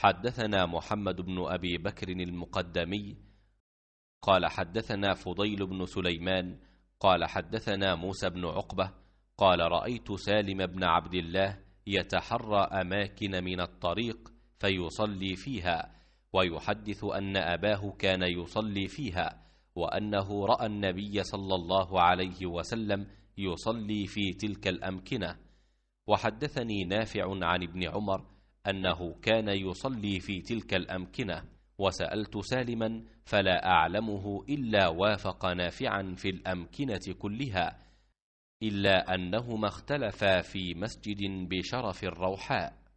حدثنا محمد بن أبي بكر المقدمي قال حدثنا فضيل بن سليمان قال حدثنا موسى بن عقبة قال رأيت سالم بن عبد الله يتحرى أماكن من الطريق فيصلي فيها ويحدث أن أباه كان يصلي فيها وأنه رأى النبي صلى الله عليه وسلم يصلي في تلك الأمكنة وحدثني نافع عن ابن عمر أنه كان يصلي في تلك الأمكنة وسألت سالما فلا أعلمه إلا وافق نافعا في الأمكنة كلها إلا أنهما اختلفا في مسجد بشرف الروحاء